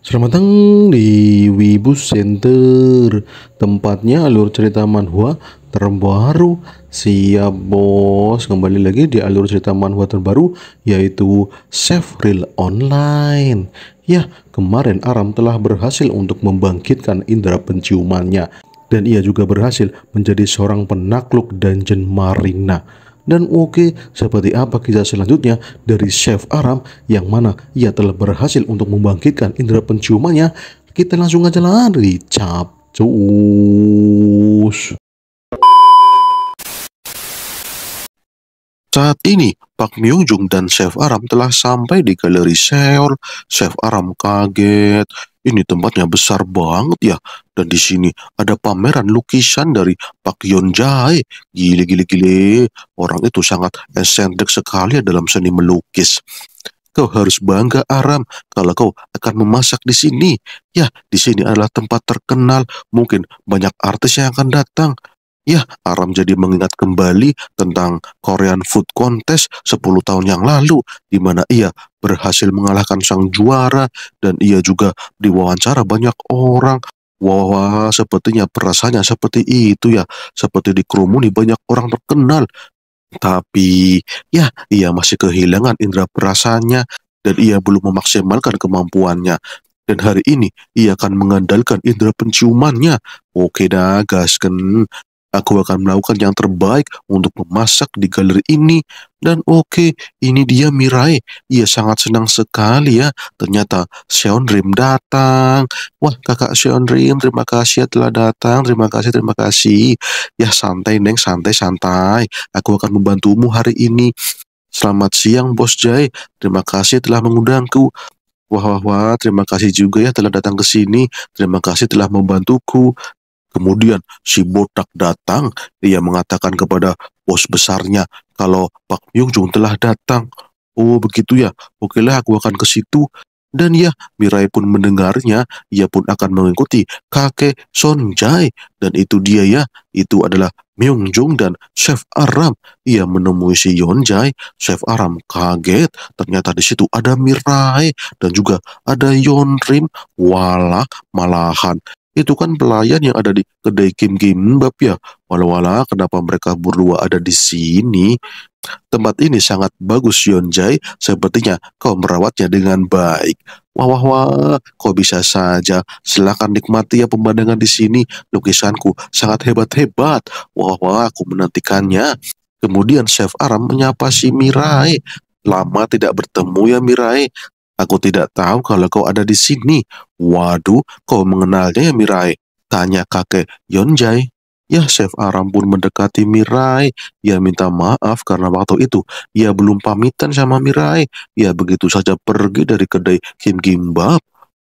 Selamat datang di Wibu Center Tempatnya alur cerita manhwa terbaru Siap bos Kembali lagi di alur cerita manhwa terbaru Yaitu Chef Online Ya kemarin Aram telah berhasil untuk membangkitkan indera penciumannya Dan ia juga berhasil menjadi seorang penakluk Dungeon Marina dan oke seperti apa kisah selanjutnya dari Chef Aram yang mana ia telah berhasil untuk membangkitkan indera penciumannya kita langsung aja lari cap cus saat ini Pak Myung Jung dan Chef Aram telah sampai di galeri Seoul. Chef Aram kaget. Ini tempatnya besar banget ya. Dan di sini ada pameran lukisan dari Pak Yon Jae. Gile gile gile. Orang itu sangat esentrik sekali ya dalam seni melukis. Kau harus bangga Aram kalau kau akan memasak di sini. Ya, di sini adalah tempat terkenal. Mungkin banyak artis yang akan datang. Ya, Aram jadi mengingat kembali tentang Korean Food Contest 10 tahun yang lalu, di mana ia berhasil mengalahkan sang juara dan ia juga diwawancara banyak orang. Wah, wah, sepertinya perasaannya seperti itu ya, seperti dikerumuni banyak orang terkenal. Tapi, ya, ia masih kehilangan indera perasaannya dan ia belum memaksimalkan kemampuannya dan hari ini ia akan mengandalkan indera penciumannya. Oke dah, gasken. Aku akan melakukan yang terbaik untuk memasak di galeri ini. Dan oke, okay, ini dia Mirai. Ia sangat senang sekali ya. Ternyata Sean Rim datang. Wah, kakak Sean Rim, terima kasih telah datang. Terima kasih, terima kasih. Ya santai Neng, santai, santai. Aku akan membantumu hari ini. Selamat siang Bos Jai, terima kasih telah mengundangku. Wah wah wah, terima kasih juga ya telah datang ke sini. Terima kasih telah membantuku. Kemudian si botak datang, ia mengatakan kepada bos besarnya kalau Pak Myung Jung telah datang. Oh begitu ya, okelah aku akan ke situ. Dan ya, Mirai pun mendengarnya, ia pun akan mengikuti kakek Son Jai. Dan itu dia ya, itu adalah Myung Jung dan Chef Aram. Ia menemui si Yon Jai. Chef Aram kaget, ternyata di situ ada Mirai dan juga ada Yon Rim. Walah, malahan itu kan pelayan yang ada di kedai Kim Kim Bap ya. walau wala kenapa mereka berdua ada di sini? Tempat ini sangat bagus Yonjai, sepertinya kau merawatnya dengan baik. Wah wah wah, kau bisa saja. Silahkan nikmati ya pemandangan di sini. Lukisanku sangat hebat-hebat. Wah wah, aku menantikannya. Kemudian Chef Aram menyapa si Mirai. Lama tidak bertemu ya Mirai. Aku tidak tahu kalau kau ada di sini. Waduh, kau mengenalnya ya Mirai? Tanya kakek Yonjai. Ya, Chef Aram pun mendekati Mirai. Ia minta maaf karena waktu itu ia belum pamitan sama Mirai. Ia begitu saja pergi dari kedai Kim Gimbab.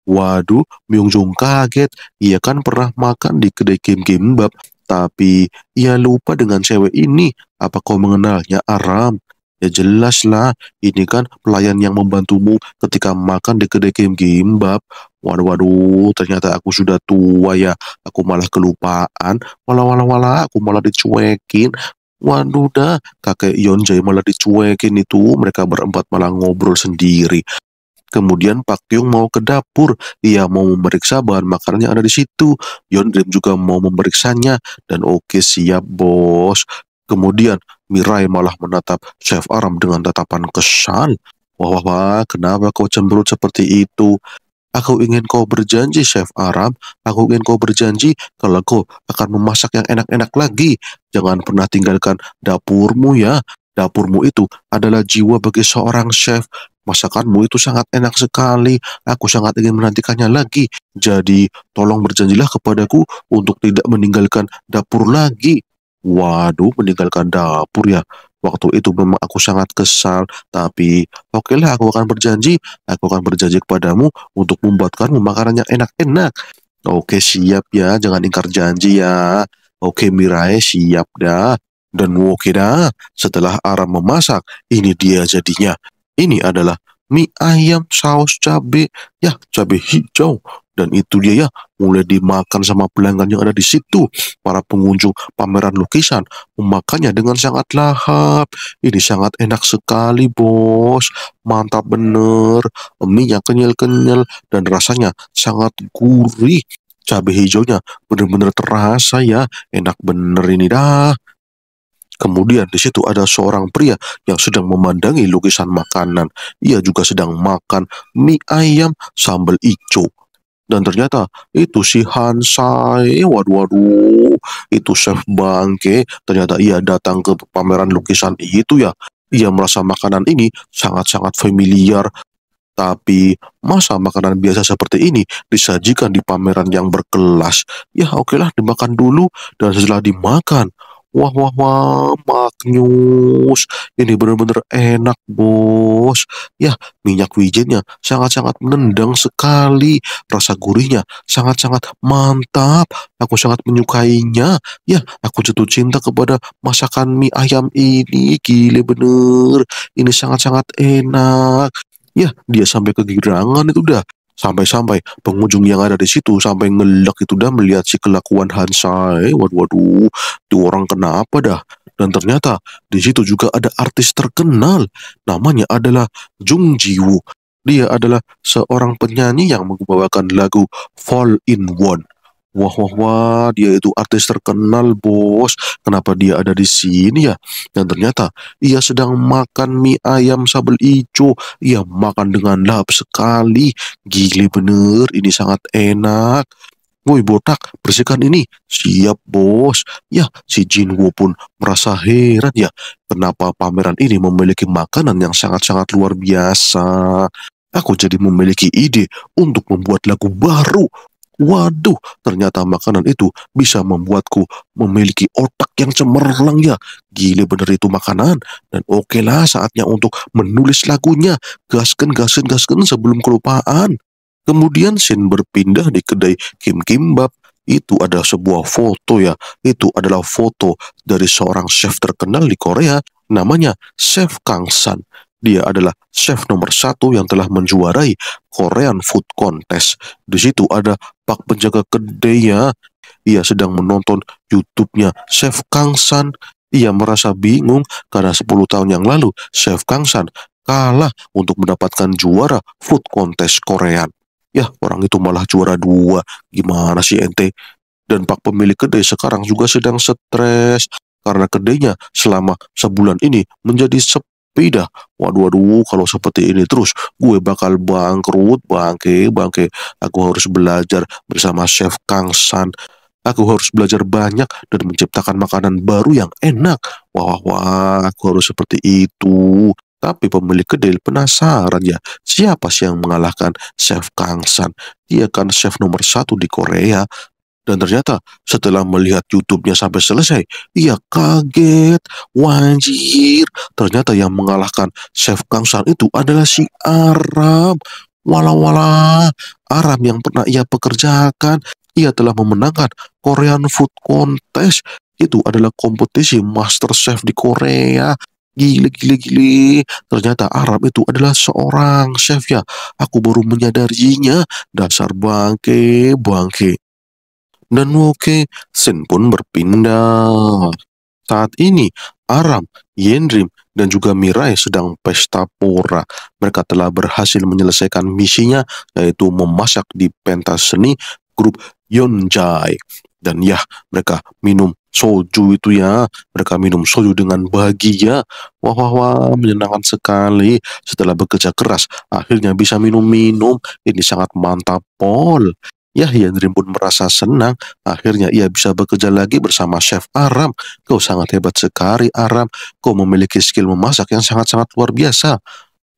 Waduh, Myung kaget. Ia kan pernah makan di kedai Kim Gimbab, tapi ia lupa dengan cewek ini. Apa kau mengenalnya Aram? Ya jelas lah, ini kan pelayan yang membantumu ketika makan di deke gimbab. Waduh, waduh, ternyata aku sudah tua ya. Aku malah kelupaan. Walah, walah, walah, aku malah dicuekin. Waduh dah, kakek Yonjai malah dicuekin itu. Mereka berempat malah ngobrol sendiri. Kemudian Pak Kyung mau ke dapur. Ia mau memeriksa bahan makanannya ada di situ. Dream juga mau memeriksanya. Dan oke siap bos. Kemudian Mirai malah menatap Chef Aram dengan tatapan kesan. Wah, wah, wah, kenapa kau cemberut seperti itu? Aku ingin kau berjanji, Chef Aram. Aku ingin kau berjanji kalau kau akan memasak yang enak-enak lagi. Jangan pernah tinggalkan dapurmu ya. Dapurmu itu adalah jiwa bagi seorang chef. Masakanmu itu sangat enak sekali. Aku sangat ingin menantikannya lagi. Jadi, tolong berjanjilah kepadaku untuk tidak meninggalkan dapur lagi. Waduh, meninggalkan dapur ya. Waktu itu memang aku sangat kesal, tapi Oke lah aku akan berjanji, aku akan berjanji kepadamu untuk membuatkanmu makanan yang enak-enak. Oke, siap ya, jangan ingkar janji ya. Oke, Mirai, siap dah. Dan oke dah, setelah Aram memasak, ini dia jadinya. Ini adalah mie ayam saus cabai, ya cabai hijau. Dan itu dia ya, mulai dimakan sama pelanggan yang ada di situ. Para pengunjung pameran lukisan memakannya dengan sangat lahap. Ini sangat enak sekali bos, mantap bener. Mie yang kenyal-kenyal dan rasanya sangat gurih. Cabai hijaunya bener-bener terasa ya, enak bener ini dah. Kemudian di situ ada seorang pria yang sedang memandangi lukisan makanan. Ia juga sedang makan mie ayam sambal ijo dan ternyata itu si Hansai waduh waduh itu chef bangke ternyata ia datang ke pameran lukisan itu ya ia merasa makanan ini sangat-sangat familiar tapi masa makanan biasa seperti ini disajikan di pameran yang berkelas ya okelah dimakan dulu dan setelah dimakan wah wah wah maknyus ini benar-benar enak bos Ya, minyak wijennya sangat-sangat menendang sekali. Rasa gurihnya sangat-sangat mantap. Aku sangat menyukainya. Ya, aku jatuh cinta kepada masakan mie ayam ini. Gile bener. Ini sangat-sangat enak. Ya, dia sampai kegirangan itu dah Sampai-sampai pengunjung yang ada di situ sampai ngelek itu dah melihat si kelakuan Hansai. Waduh, waduh, itu orang kenapa dah? Dan ternyata di situ juga ada artis terkenal. Namanya adalah Jung Ji Woo. Dia adalah seorang penyanyi yang membawakan lagu Fall in One. Wah, wah, wah, dia itu artis terkenal, bos. Kenapa dia ada di sini ya? Dan ternyata ia sedang makan mie ayam sabel ijo. Ia makan dengan lahap sekali. Gili bener, ini sangat enak. Woi botak, bersihkan ini. Siap bos. Ya, si wu pun merasa heran ya. Kenapa pameran ini memiliki makanan yang sangat-sangat luar biasa. Aku jadi memiliki ide untuk membuat lagu baru. Waduh, ternyata makanan itu bisa membuatku memiliki otak yang cemerlang ya. gila bener itu makanan. Dan oke lah saatnya untuk menulis lagunya. Gaskan, gaskan, gaskan sebelum kelupaan. Kemudian Shin berpindah di kedai Kim Kimbab. Itu adalah sebuah foto ya. Itu adalah foto dari seorang chef terkenal di Korea. Namanya Chef Kang San. Dia adalah chef nomor satu yang telah menjuarai Korean Food Contest. Di situ ada pak penjaga ya. Ia sedang menonton YouTube-nya Chef Kang San. Ia merasa bingung karena 10 tahun yang lalu Chef Kang San kalah untuk mendapatkan juara food contest Korean ya orang itu malah juara dua gimana sih ente dan pak pemilik kedai sekarang juga sedang stres karena kedainya selama sebulan ini menjadi sepi dah waduh waduh kalau seperti ini terus gue bakal bangkrut bangke bangke aku harus belajar bersama chef Kang San Aku harus belajar banyak dan menciptakan makanan baru yang enak. Wah, wah, wah, aku harus seperti itu. Tapi pemilik kedai penasaran ya, siapa sih yang mengalahkan Chef Kang San? Dia kan chef nomor satu di Korea. Dan ternyata setelah melihat YouTube-nya sampai selesai, ia kaget, wajir. Ternyata yang mengalahkan Chef Kang San itu adalah si Arab. walau wala Arab yang pernah ia pekerjakan, ia telah memenangkan Korean Food Contest. Itu adalah kompetisi Master Chef di Korea Gile, gile, gile. Ternyata Arab itu adalah seorang chef ya. Aku baru menyadarinya. Dasar bangke, bangke. Dan oke, Sen pun berpindah. Saat ini, Aram, Yendrim, dan juga Mirai sedang pesta pora. Mereka telah berhasil menyelesaikan misinya, yaitu memasak di pentas seni grup Yonjai. Dan ya, mereka minum soju itu ya. Mereka minum soju dengan bahagia. Wah, wah, wah, menyenangkan sekali. Setelah bekerja keras, akhirnya bisa minum-minum. Ini sangat mantap, Paul ya Dream pun merasa senang. Akhirnya ia bisa bekerja lagi bersama Chef Aram. Kau sangat hebat sekali, Aram. Kau memiliki skill memasak yang sangat-sangat luar biasa.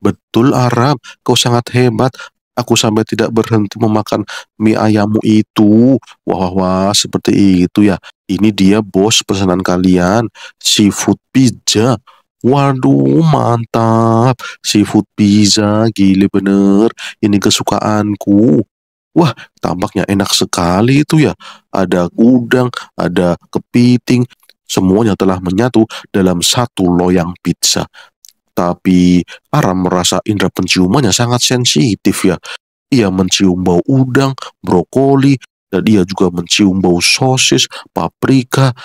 Betul Aram, kau sangat hebat. Aku sampai tidak berhenti memakan mie ayammu itu. Wah, wah, wah, seperti itu ya. Ini dia bos pesanan kalian, seafood pizza. Waduh, mantap. Seafood pizza, gila bener. Ini kesukaanku. Wah, tampaknya enak sekali itu ya. Ada udang, ada kepiting. Semuanya telah menyatu dalam satu loyang pizza. Tapi Aram merasa indera penciumannya sangat sensitif ya. Ia mencium bau udang, brokoli, dan ia juga mencium bau sosis, paprika,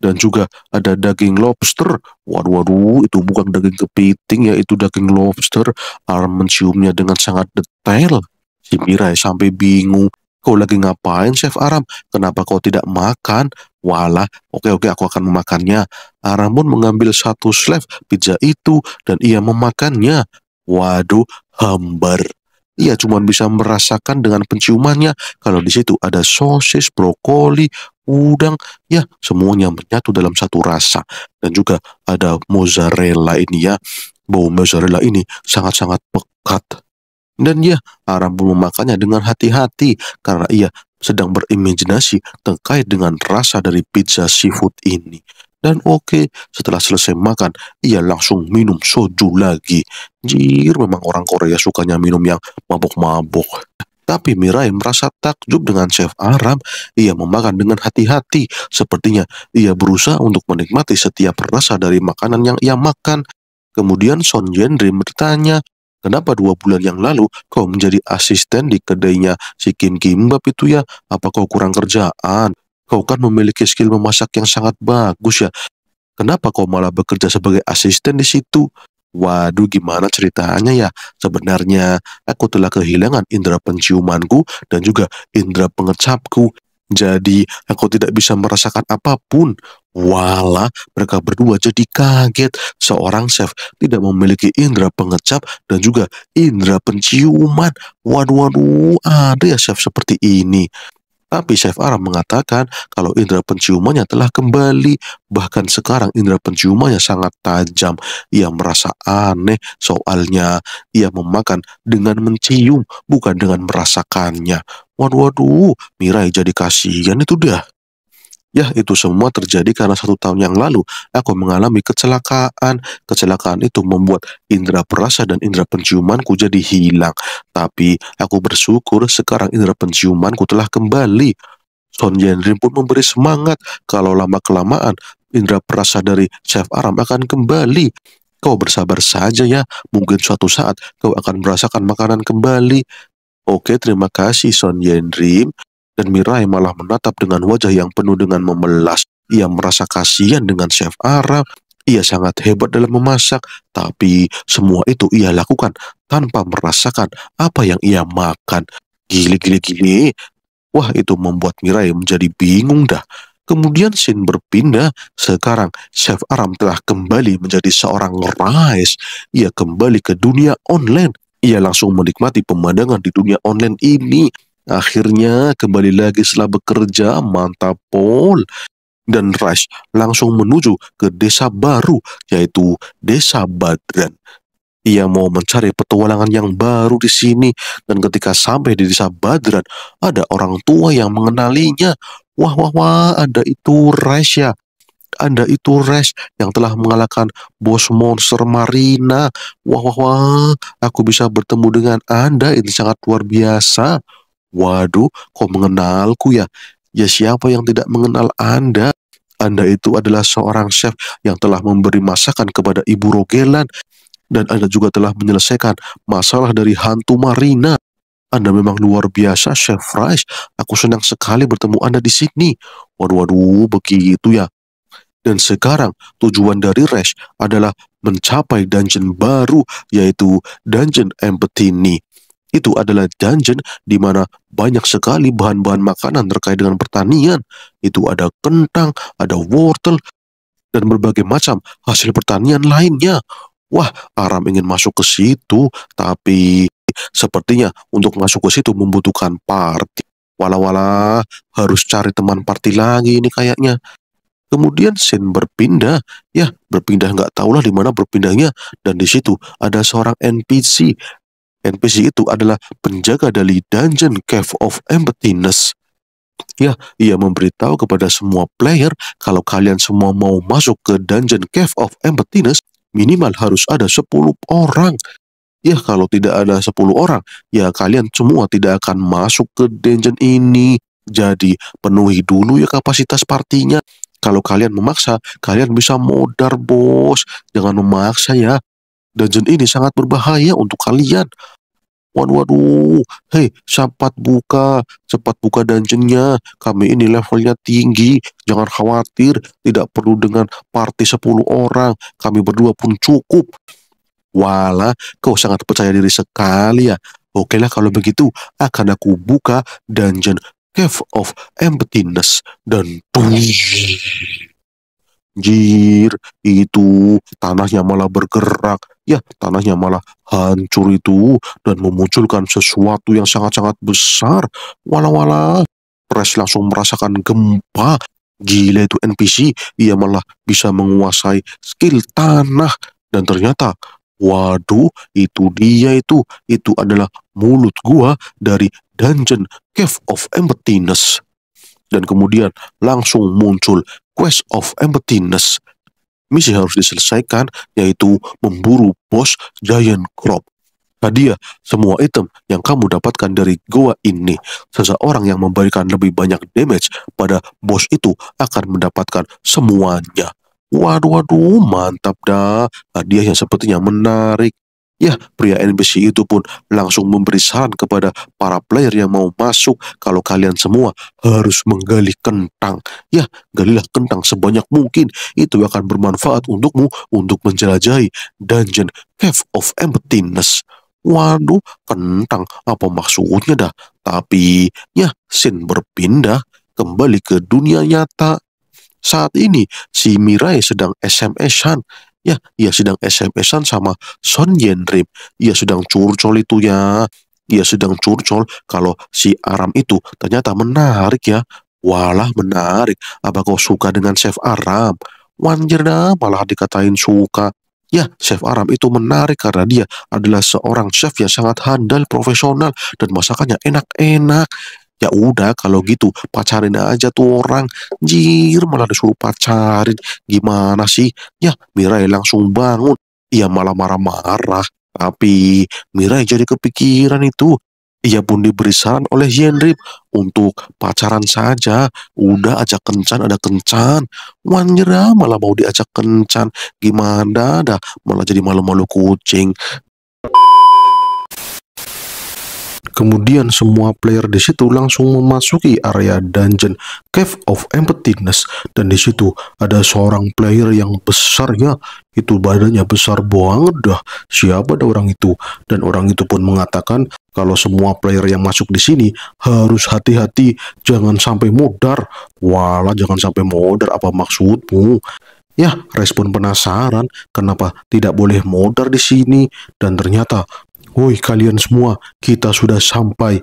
dan juga ada daging lobster. Waduh, waduh, itu bukan daging kepiting ya, itu daging lobster. Aram menciumnya dengan sangat detail. Si Mirai sampai bingung. Kau lagi ngapain, Chef Aram? Kenapa kau tidak makan? Walah, oke-oke aku akan memakannya. Aramun mengambil satu slab pizza itu dan ia memakannya. Waduh, hambar. Ia cuma bisa merasakan dengan penciumannya kalau di situ ada sosis, brokoli, udang, ya semuanya menyatu dalam satu rasa. Dan juga ada mozzarella ini ya. Bau mozzarella ini sangat-sangat pekat. Dan ya, Aram pun memakannya dengan hati-hati karena ia sedang berimajinasi terkait dengan rasa dari pizza seafood ini. Dan oke, okay, setelah selesai makan, ia langsung minum soju lagi. Jir, memang orang Korea sukanya minum yang mabok-mabok. Tapi Mirai merasa takjub dengan chef Arab. Ia memakan dengan hati-hati. Sepertinya ia berusaha untuk menikmati setiap rasa dari makanan yang ia makan. Kemudian Son Jendri bertanya, Kenapa dua bulan yang lalu kau menjadi asisten di kedainya si Kim Kimbab itu ya? Apa kau kurang kerjaan? Kau kan memiliki skill memasak yang sangat bagus ya. Kenapa kau malah bekerja sebagai asisten di situ? Waduh gimana ceritanya ya? Sebenarnya aku telah kehilangan indera penciumanku dan juga indera pengecapku jadi aku tidak bisa merasakan apapun. Wala, mereka berdua jadi kaget. Seorang chef tidak memiliki indera pengecap dan juga indera penciuman. Waduh, waduh, ada ya chef seperti ini. Tapi Chef Aram mengatakan kalau indera penciumannya telah kembali. Bahkan sekarang indera penciumannya sangat tajam. Ia merasa aneh soalnya ia memakan dengan mencium bukan dengan merasakannya. Waduh, waduh, Mirai jadi kasihan itu dah. Ya, itu semua terjadi karena satu tahun yang lalu aku mengalami kecelakaan. Kecelakaan itu membuat indera perasa dan indera penciumanku jadi hilang. Tapi aku bersyukur sekarang indera penciumanku telah kembali. Son Yenrin pun memberi semangat kalau lama-kelamaan indera perasa dari Chef Aram akan kembali. Kau bersabar saja ya, mungkin suatu saat kau akan merasakan makanan kembali. Oke, terima kasih Son Yendrim. Dan Mirai malah menatap dengan wajah yang penuh dengan memelas. Ia merasa kasihan dengan Chef Arab. Ia sangat hebat dalam memasak, tapi semua itu ia lakukan tanpa merasakan apa yang ia makan. Gili-gili-gili. Wah, itu membuat Mirai menjadi bingung dah. Kemudian Shin berpindah, sekarang Chef Aram telah kembali menjadi seorang rais. Ia kembali ke dunia online. Ia langsung menikmati pemandangan di dunia online ini. Akhirnya kembali lagi setelah bekerja mantap Paul dan Rush langsung menuju ke desa baru yaitu Desa Badran. Ia mau mencari petualangan yang baru di sini dan ketika sampai di Desa Badran ada orang tua yang mengenalinya. Wah wah wah ada itu Rush ya. Anda itu Rush yang telah mengalahkan bos monster Marina. Wah, wah, wah, aku bisa bertemu dengan Anda. Ini sangat luar biasa. Waduh, kok mengenalku ya? Ya siapa yang tidak mengenal Anda? Anda itu adalah seorang chef yang telah memberi masakan kepada Ibu Rogelan dan Anda juga telah menyelesaikan masalah dari hantu Marina. Anda memang luar biasa, Chef Rice. Aku senang sekali bertemu Anda di Sydney. Waduh, waduh, begitu ya. Dan sekarang tujuan dari Rash adalah mencapai dungeon baru yaitu Dungeon Empathy itu adalah dungeon di mana banyak sekali bahan-bahan makanan terkait dengan pertanian. Itu ada kentang, ada wortel, dan berbagai macam hasil pertanian lainnya. Wah, Aram ingin masuk ke situ, tapi sepertinya untuk masuk ke situ membutuhkan party. Wala-wala, harus cari teman party lagi ini kayaknya. Kemudian Sin berpindah, ya berpindah nggak tahulah di mana berpindahnya. Dan di situ ada seorang NPC NPC itu adalah penjaga dari Dungeon Cave of Emptiness. Ya, ia memberitahu kepada semua player kalau kalian semua mau masuk ke Dungeon Cave of Emptiness, minimal harus ada 10 orang. Ya, kalau tidak ada 10 orang, ya kalian semua tidak akan masuk ke dungeon ini. Jadi, penuhi dulu ya kapasitas partinya. Kalau kalian memaksa, kalian bisa modar, bos. Jangan memaksa ya. Dungeon ini sangat berbahaya untuk kalian. Waduh, waduh. Hei, cepat buka. Cepat buka dungeonnya. Kami ini levelnya tinggi. Jangan khawatir. Tidak perlu dengan party 10 orang. Kami berdua pun cukup. Walah, kau sangat percaya diri sekali ya. Oke lah kalau begitu akan aku buka dungeon Cave of Emptiness dan Jir, itu tanahnya malah bergerak. Ya, tanahnya malah hancur itu dan memunculkan sesuatu yang sangat-sangat besar. Walau wala Pres langsung merasakan gempa. Gila itu NPC, ia malah bisa menguasai skill tanah. Dan ternyata, waduh, itu dia itu. Itu adalah mulut gua dari Dungeon Cave of Emptiness. Dan kemudian langsung muncul Quest of Emptiness misi harus diselesaikan yaitu memburu bos Giant Crop. Hadiah semua item yang kamu dapatkan dari goa ini. Seseorang yang memberikan lebih banyak damage pada bos itu akan mendapatkan semuanya. Waduh, waduh, mantap dah. Hadiah yang sepertinya menarik. Ya, pria NBC itu pun langsung memberi saran kepada para player yang mau masuk kalau kalian semua harus menggali kentang. Ya, galilah kentang sebanyak mungkin. Itu akan bermanfaat untukmu untuk menjelajahi dungeon Cave of Emptiness. Waduh, kentang apa maksudnya dah? Tapi, ya, Sin berpindah kembali ke dunia nyata. Saat ini, si Mirai sedang SMS-an Ya, ia sedang SMS-an sama Son Yen Rip. Ia sedang curcol itu ya. Ia sedang curcol kalau si Aram itu ternyata menarik ya. Walah menarik. Apa kau suka dengan Chef Aram? Wanjir dah malah dikatain suka. Ya, Chef Aram itu menarik karena dia adalah seorang chef yang sangat handal, profesional, dan masakannya enak-enak ya udah kalau hmm. gitu pacarin aja tuh orang jir malah disuruh pacarin gimana sih ya Mirai langsung bangun ia malah marah-marah tapi Mirai jadi kepikiran itu ia pun diberi saran oleh Yendrip untuk pacaran saja. Udah ajak kencan, ada kencan. Wanyera malah mau diajak kencan. Gimana dah, malah jadi malu-malu kucing. Kemudian semua player di situ langsung memasuki area dungeon Cave of Emptiness dan di situ ada seorang player yang besar ya, itu badannya besar banget dah. Siapa ada orang itu? Dan orang itu pun mengatakan kalau semua player yang masuk di sini harus hati-hati jangan sampai modar. Walah jangan sampai modar apa maksudmu? Ya, respon penasaran kenapa tidak boleh modar di sini dan ternyata Woi kalian semua, kita sudah sampai.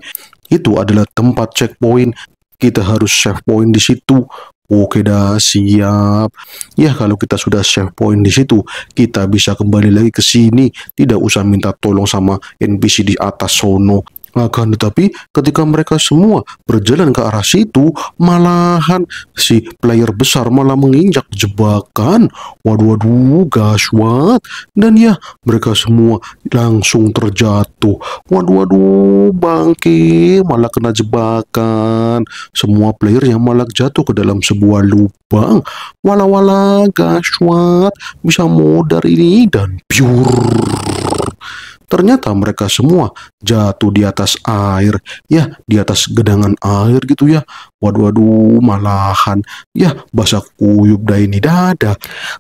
Itu adalah tempat checkpoint. Kita harus save point di situ. Oke dah, siap. Ya, kalau kita sudah save point di situ, kita bisa kembali lagi ke sini. Tidak usah minta tolong sama NPC di atas sono. Akan tetapi ketika mereka semua berjalan ke arah situ, malahan si player besar malah menginjak jebakan. Waduh, waduh, gaswat. Dan ya, mereka semua langsung terjatuh. Waduh, waduh, bangke, malah kena jebakan. Semua player yang malah jatuh ke dalam sebuah lubang. Walau, wala gaswat, bisa modar ini dan pure. Ternyata mereka semua jatuh di atas air, ya, di atas gedangan air gitu ya. Waduh, waduh, malahan, ya, basah kuyup dah ini dada.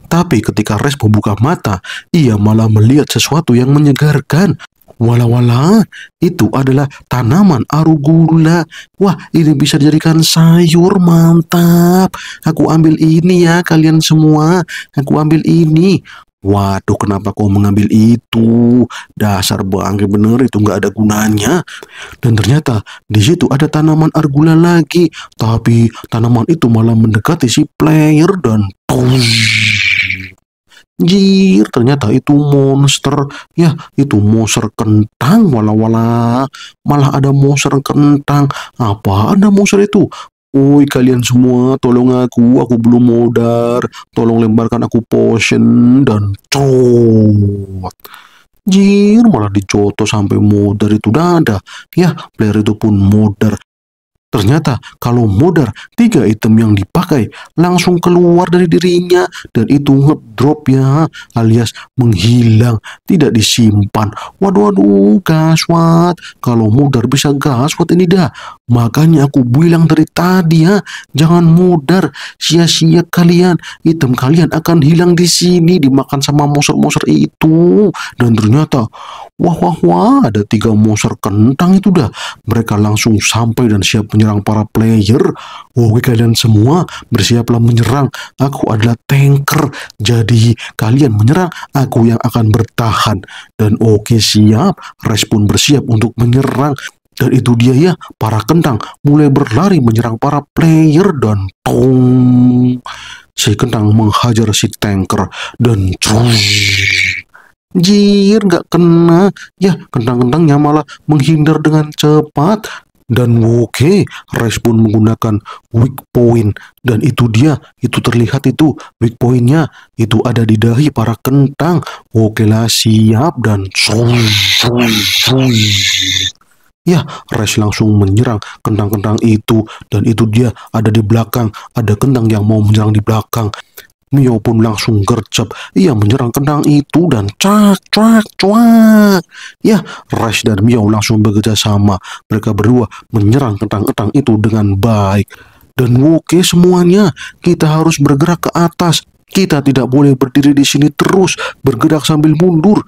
Tapi ketika Res membuka mata, ia malah melihat sesuatu yang menyegarkan. Walau, wala itu adalah tanaman arugula. Wah, ini bisa dijadikan sayur, mantap. Aku ambil ini ya, kalian semua. Aku ambil ini. Waduh, kenapa kau mengambil itu? Dasar bangke bener itu nggak ada gunanya. Dan ternyata di situ ada tanaman argula lagi, tapi tanaman itu malah mendekati si player dan Jir, ternyata itu monster. Ya, itu monster kentang, walau wala Malah ada monster kentang. Apa ada monster itu? Woi kalian semua tolong aku, aku belum modar. Tolong lemparkan aku potion dan cot. Jir malah dicoto sampai modar itu dada. Ya player itu pun modar. Ternyata kalau modar, tiga item yang dipakai langsung keluar dari dirinya dan itu ngedrop ya alias menghilang, tidak disimpan. Waduh waduh gaswat, kalau modar bisa gaswat ini dah. Makanya aku bilang dari tadi ya, jangan mudar, sia-sia kalian. Item kalian akan hilang di sini, dimakan sama monster-monster itu. Dan ternyata, wah wah wah, ada tiga monster kentang itu dah. Mereka langsung sampai dan siap menyerang para player. Oke kalian semua, bersiaplah menyerang. Aku adalah tanker, jadi kalian menyerang, aku yang akan bertahan. Dan oke siap, respon bersiap untuk menyerang. Dan itu dia ya, para kentang mulai berlari menyerang para player dan tong. Si kentang menghajar si tanker dan cuy. Jir nggak kena. Ya, kentang-kentangnya malah menghindar dengan cepat. Dan oke Rice pun menggunakan weak point. Dan itu dia, itu terlihat itu weak pointnya. Itu ada di dahi para kentang. oke lah siap dan cuy, cuy, cuy. Ya, rash langsung menyerang kentang-kentang itu dan itu dia ada di belakang, ada kentang yang mau menyerang di belakang. Mio pun langsung gercep. Ia menyerang kentang itu dan cak cak cuak. Ya, rash dan Mio langsung bekerja sama. Mereka berdua menyerang kentang-kentang itu dengan baik. Dan oke semuanya, kita harus bergerak ke atas. Kita tidak boleh berdiri di sini terus, bergerak sambil mundur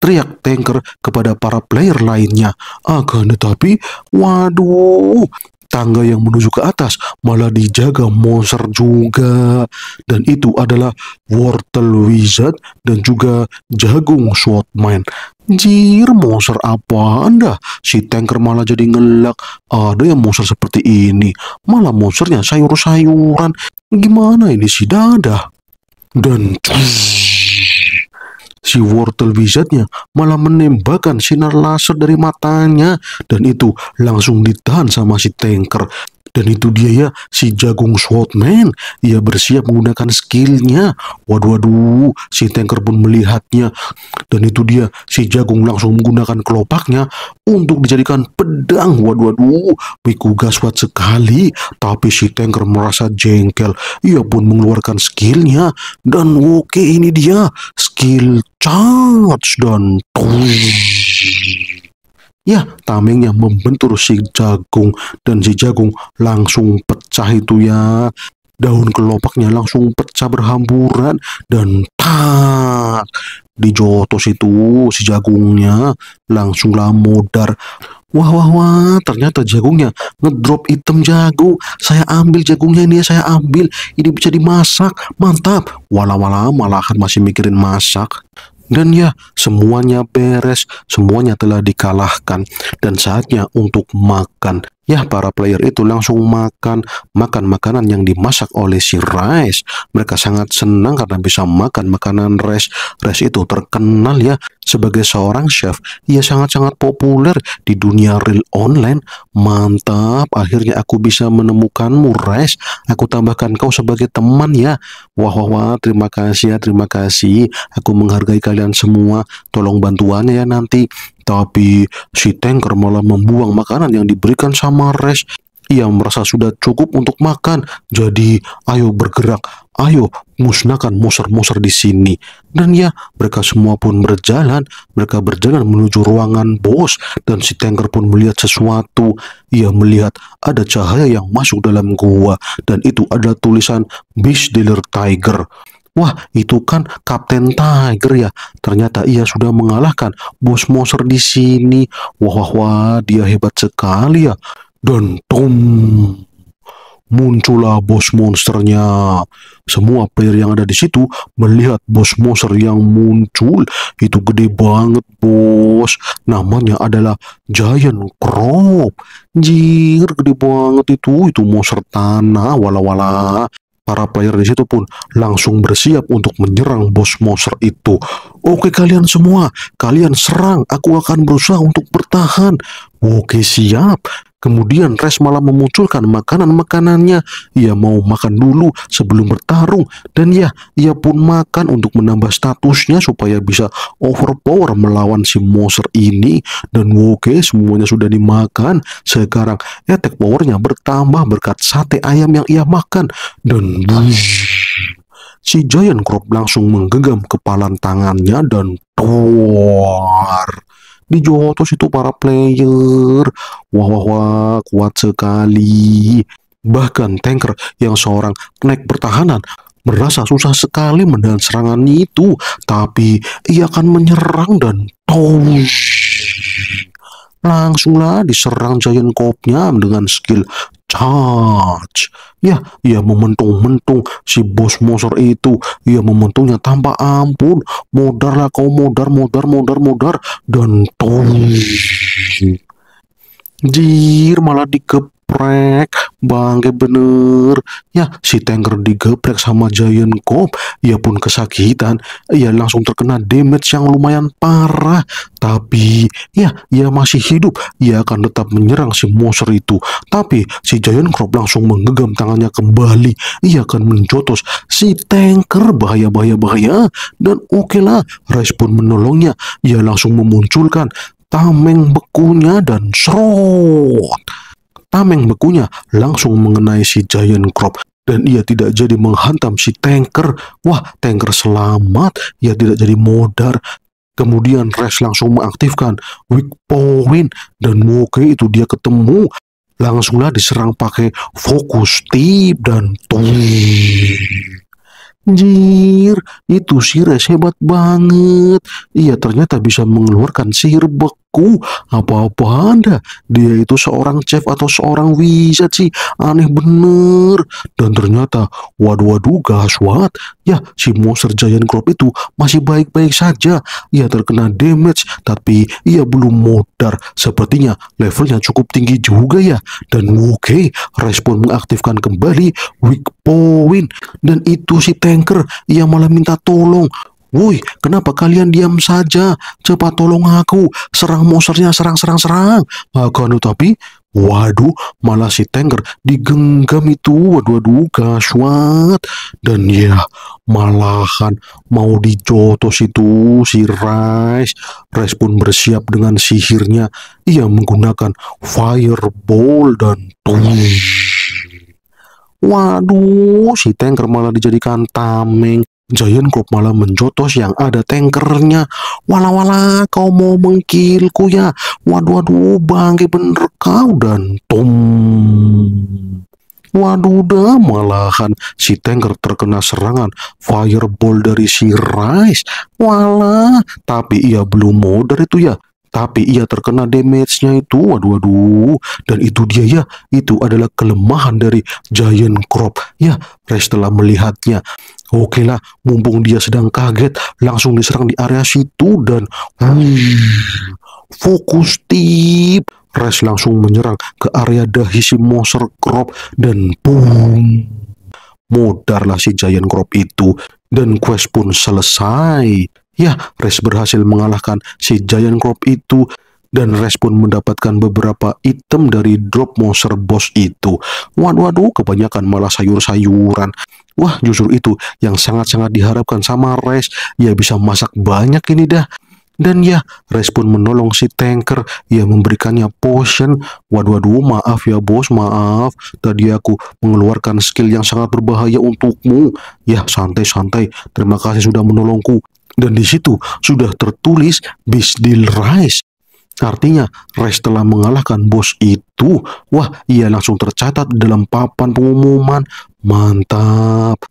teriak tanker kepada para player lainnya. Akan tetapi, waduh, tangga yang menuju ke atas malah dijaga monster juga dan itu adalah wortel wizard dan juga jagung swordman jir monster apa anda si tanker malah jadi ngelak ada yang monster seperti ini malah monsternya sayur-sayuran gimana ini si dadah? dan si wortel wizardnya malah menembakkan sinar laser dari matanya dan itu langsung ditahan sama si tanker dan itu dia ya, si jagung swordman. Ia bersiap menggunakan skillnya. Waduh, waduh, si tanker pun melihatnya. Dan itu dia, si jagung langsung menggunakan kelopaknya untuk dijadikan pedang. Waduh, waduh, biku gaswat sekali. Tapi si tanker merasa jengkel. Ia pun mengeluarkan skillnya. Dan oke, okay, ini dia, skill charge dan... tuh Ya, tamengnya membentur si jagung dan si jagung langsung pecah itu ya. Daun kelopaknya langsung pecah berhamburan dan tak dijotos itu si jagungnya langsung lamodar. Wah wah wah ternyata jagungnya ngedrop item jagung Saya ambil jagungnya ini saya ambil Ini bisa dimasak mantap Wala wala malahan masih mikirin masak dan ya, semuanya beres, semuanya telah dikalahkan dan saatnya untuk makan. Ya, para player itu langsung makan, makan makanan yang dimasak oleh si Rice. Mereka sangat senang karena bisa makan makanan Rice. Rice itu terkenal ya sebagai seorang chef. Ia sangat-sangat populer di dunia real online. Mantap, akhirnya aku bisa menemukanmu Rice. Aku tambahkan kau sebagai teman ya. Wah, wah, wah, terima kasih ya, terima kasih. Aku menghargai kalian semua. Tolong bantuannya ya nanti. Tapi si tanker malah membuang makanan yang diberikan sama Res. Ia merasa sudah cukup untuk makan, jadi ayo bergerak, ayo musnahkan monster-monster di sini. Dan ya, mereka semua pun berjalan, mereka berjalan menuju ruangan bos, dan si tanker pun melihat sesuatu. Ia melihat ada cahaya yang masuk dalam gua, dan itu ada tulisan Beast Dealer Tiger. Wah, itu kan Kapten Tiger ya. Ternyata ia sudah mengalahkan bos monster di sini. Wah, wah, wah, dia hebat sekali ya. Dan tom muncullah bos monsternya. Semua player yang ada di situ melihat bos monster yang muncul itu gede banget bos. Namanya adalah Giant Crop. Jir gede banget itu, itu monster tanah wala-wala. Para player di situ pun langsung bersiap untuk menyerang bos monster itu. Oke kalian semua, kalian serang, aku akan berusaha untuk bertahan. Oke siap, Kemudian Res malah memunculkan makanan-makanannya. Ia mau makan dulu sebelum bertarung dan ya, ia pun makan untuk menambah statusnya supaya bisa overpower melawan si monster ini. Dan oke, okay, semuanya sudah dimakan. Sekarang attack powernya bertambah berkat sate ayam yang ia makan dan si Giant Crop langsung menggenggam kepalan tangannya dan tuar di Jotos itu para player. Wah, wah, wah, kuat sekali. Bahkan tanker yang seorang naik pertahanan merasa susah sekali menahan serangan itu, tapi ia akan menyerang dan tosh langsunglah diserang Giant cobb dengan skill charge. Ya, ia ya mementung-mentung si bos motor itu. Ia ya mementungnya tanpa ampun. Modarlah kau modar, modar, modar, modar. Dan tong. Jir, malah dikeprek. Bangke bener. Ya, si tanker digeprek sama Giant Cop. Ia ya pun kesakitan. Ia ya, langsung terkena damage yang lumayan parah. Tapi, ya, ia ya masih hidup. Ia akan tetap menyerang si monster itu. Tapi, si Giant Cop langsung menggenggam tangannya kembali. Ia akan menjotos si tanker bahaya-bahaya-bahaya. Dan oke lah, Rice menolongnya. Ia langsung memunculkan tameng bekunya dan serot. Tameng bekunya langsung mengenai si Giant Crop dan ia tidak jadi menghantam si tanker. Wah, tanker selamat. Ia tidak jadi modar. Kemudian Res langsung mengaktifkan weak point dan Moke itu dia ketemu. Langsunglah diserang pakai fokus tip dan tuh. Jir, itu si Res hebat banget. Ia ternyata bisa mengeluarkan sihir bug aku apa-apa anda dia itu seorang chef atau seorang wizard sih aneh bener dan ternyata waduh waduh gaswat ya si monster giant crop itu masih baik-baik saja ia terkena damage tapi ia belum modar sepertinya levelnya cukup tinggi juga ya dan oke okay, respon mengaktifkan kembali weak point dan itu si tanker ia malah minta tolong Woi, kenapa kalian diam saja? Cepat tolong aku. Serang monsternya, serang, serang, serang. Agano anu tapi, waduh, malah si Tengger digenggam itu. Waduh, waduh, gaswat. Dan ya, malahan mau dijotos itu si Rice. Rice pun bersiap dengan sihirnya. Ia menggunakan fireball dan tuh. Waduh, si Tengger malah dijadikan tameng. Giant Group malah menjotos yang ada tankernya. Wala-wala kau mau mengkilku ya. Waduh waduh bangke bener kau dan tom. Waduh dah malahan si tanker terkena serangan fireball dari si Rice. Walah, tapi ia belum mau dari itu ya. Tapi ia terkena damage-nya itu, waduh, waduh. Dan itu dia ya, itu adalah kelemahan dari Giant Crop. Ya, Rex telah melihatnya. Oke lah, mumpung dia sedang kaget, langsung diserang di area situ dan fokus tip. Rex langsung menyerang ke area dahi si monster crop dan boom. Modarlah si Giant Crop itu dan quest pun selesai. Ya, Res berhasil mengalahkan si Giant Crop itu dan Res pun mendapatkan beberapa item dari drop monster boss itu. Waduh, waduh, kebanyakan malah sayur-sayuran. Wah, justru itu yang sangat-sangat diharapkan sama Res. Ya bisa masak banyak ini dah. Dan ya, Res pun menolong si tanker, ya memberikannya potion. Waduh, waduh, maaf ya bos, maaf. Tadi aku mengeluarkan skill yang sangat berbahaya untukmu. Ya, santai-santai. Terima kasih sudah menolongku. Dan di situ sudah tertulis Bisdil Rice. Artinya, Rice telah mengalahkan bos itu. Wah, ia langsung tercatat dalam papan pengumuman. Mantap.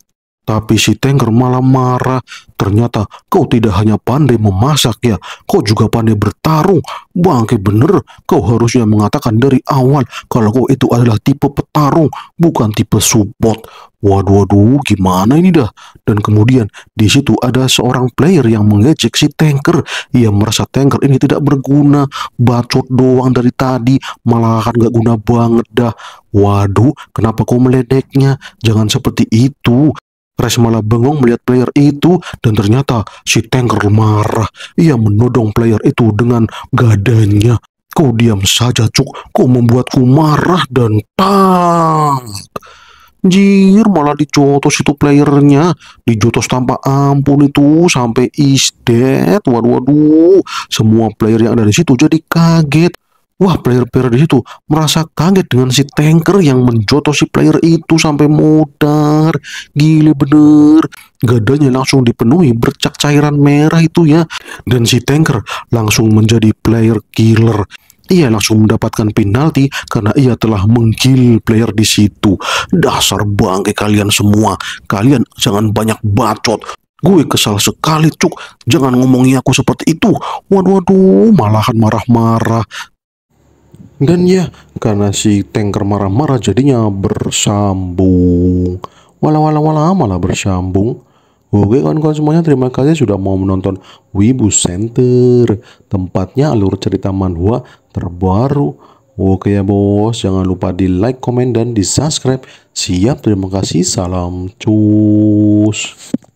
Tapi si Tengger malah marah. Ternyata kau tidak hanya pandai memasak ya, kau juga pandai bertarung. Bangke bener, kau harusnya mengatakan dari awal kalau kau itu adalah tipe petarung, bukan tipe support. Waduh, waduh, gimana ini dah? Dan kemudian di situ ada seorang player yang mengejek si tanker. Ia merasa tanker ini tidak berguna, bacot doang dari tadi, malah malahan gak guna banget dah. Waduh, kenapa kau meledeknya? Jangan seperti itu. Res malah bengong melihat player itu dan ternyata si Tanker marah. Ia menodong player itu dengan gadanya. Kau diam saja, Cuk. Kau membuatku marah dan tak. Jir, malah dijotos itu playernya. Dijotos tanpa ampun itu sampai is dead. Waduh, waduh. Semua player yang ada di situ jadi kaget. Wah, player-player di situ merasa kaget dengan si tanker yang menjotos si player itu sampai mudar. Gile bener. Gadanya langsung dipenuhi bercak cairan merah itu ya. Dan si tanker langsung menjadi player killer. Ia langsung mendapatkan penalti karena ia telah menggil player di situ. Dasar bangke kalian semua. Kalian jangan banyak bacot. Gue kesal sekali, Cuk. Jangan ngomongin aku seperti itu. waduh, malahan marah-marah. Dan ya, karena si tanker marah-marah jadinya bersambung. Wala wala wala malah bersambung. Oke kawan-kawan semuanya terima kasih sudah mau menonton Wibu Center Tempatnya alur cerita manhua terbaru Oke ya bos jangan lupa di like, komen, dan di subscribe Siap terima kasih salam cus